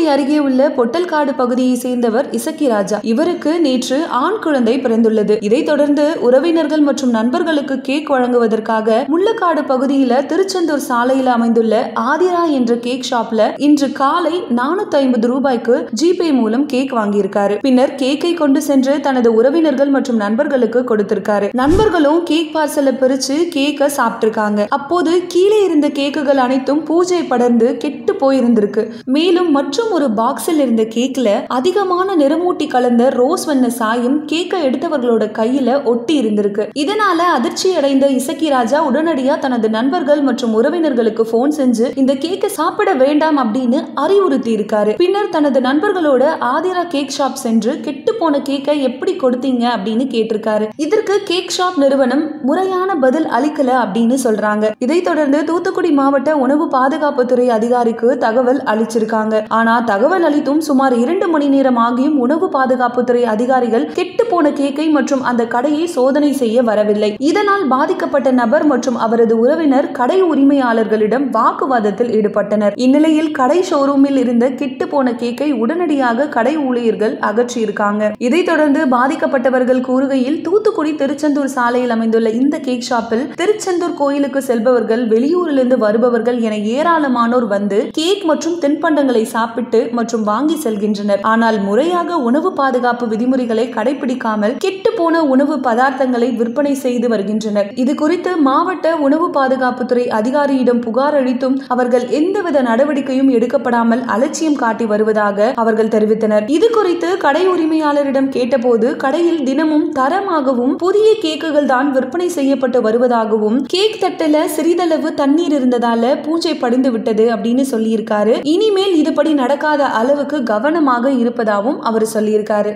தூத்துக்குடி அருகே உள்ள பொட்டல்காடு பகுதியை சேர்ந்தவர் இசக்கி ராஜா இவருக்கு நேற்று ஆண் குழந்தை பிறந்துள்ளது இதைத் தொடர்ந்து உறவினர்கள் மற்றும் நண்பர்களுக்கு கேக் வழங்குவதற்காக முள்ளக்காடு பகுதியில திருச்செந்தூர் சாலையில் அமைந்துள்ள ஆதிரா என்ற கேக் ஷாப்ல இன்று காலை நானூத்தி ஐம்பது ரூபாய்க்கு ஜிபே மூலம் கேக் வாங்கியிருக்காரு பின்னர் கேக்கை கொண்டு சென்று தனது உறவினர்கள் மற்றும் நண்பர்களுக்கு கொடுத்திருக்காரு நண்பர்களும் கேக் பார்சல பிரிச்சு கேக்க சாப்பிட்டிருக்காங்க அப்போது கீழே இருந்த கேக்குகள் அனைத்தும் பூஜை படர்ந்து கெட்டு போயிருந்திருக்கு மேலும் மற்றும் நிமிஷம் ஒரு பாக்ஸில் இருந்த கேக்ல அதிகமான நிறமூட்டி கலந்த ரோஸ் வண்ண சாயம் கேக்கை எடுத்தவர்களோட கையில ஒட்டி இருந்திருக்கு இதனால அதிர்ச்சி அடைந்த இசக்கி ராஜா உடனடியா தனது நண்பர்கள் மற்றும் உறவினர்களுக்கு போன் செஞ்சு இந்த கேக்கை சாப்பிட வேண்டாம் அப்படின்னு அறிவுறுத்தி இருக்காரு பின்னர் தனது நண்பர்களோட ஆதிரா கேக் ஷாப் சென்று கெட்டு போன கேக்கை எப்படி கொடுத்தீங்க அப்படின்னு கேட்டிருக்காரு இதற்கு கேக் ஷாப் நிறுவனம் முறையான பதில் அளிக்கல அப்படின்னு சொல்றாங்க இதைத் தொடர்ந்து தூத்துக்குடி மாவட்ட உணவு பாதுகாப்புத்துறை அதிகாரிக்கு தகவல் அளிச்சிருக்காங்க ஆனால் ஆனால் தகவல் அளித்தும் சுமார் இரண்டு மணி நேரம் ஆகியும் உணவு பாதுகாப்புத்துறை அதிகாரிகள் கெட்டு போன கேக்கை மற்றும் அந்த கடையை சோதனை செய்ய வரவில்லை இதனால் பாதிக்கப்பட்ட நபர் மற்றும் அவரது உறவினர் கடை உரிமையாளர்களிடம் வாக்குவாதத்தில் ஈடுபட்டனர் இந்நிலையில் கடை ஷோரூமில் இருந்த கெட்டு போன கேக்கை உடனடியாக கடை ஊழியர்கள் அகற்றியிருக்காங்க இதைத் தொடர்ந்து பாதிக்கப்பட்டவர்கள் கூறுகையில் தூத்துக்குடி திருச்செந்தூர் சாலையில் அமைந்துள்ள இந்த கேக் ஷாப்பில் திருச்செந்தூர் கோயிலுக்கு செல்பவர்கள் வெளியூரிலிருந்து வருபவர்கள் என ஏராளமானோர் வந்து கேக் மற்றும் தின்பண்டங்களை சாப்பிட்டு ஆணையிட்டு மற்றும் வாங்கி செல்கின்றனர் ஆனால் முறையாக உணவு பாதுகாப்பு விதிமுறைகளை கடைபிடிக்காமல் கெட்டு போன உணவு பதார்த்தங்களை விற்பனை செய்து வருகின்றனர் இது குறித்து மாவட்ட உணவு பாதுகாப்புத்துறை அதிகாரியிடம் புகார் அளித்தும் அவர்கள் எந்தவித நடவடிக்கையும் எடுக்கப்படாமல் அலட்சியம் காட்டி வருவதாக அவர்கள் தெரிவித்தனர் இது குறித்து கடை உரிமையாளரிடம் கேட்டபோது கடையில் தினமும் தரமாகவும் புதிய கேக்குகள் தான் விற்பனை செய்யப்பட்டு வருவதாகவும் கேக் தட்டல சிறிதளவு தண்ணீர் இருந்ததால பூஞ்சை படிந்து விட்டது அப்படின்னு சொல்லியிருக்காரு இனிமேல் இதுபடி நட நடக்காத அளவுக்கு கவனமாக இருப்பதாகவும் அவர் சொல்லியிருக்காரு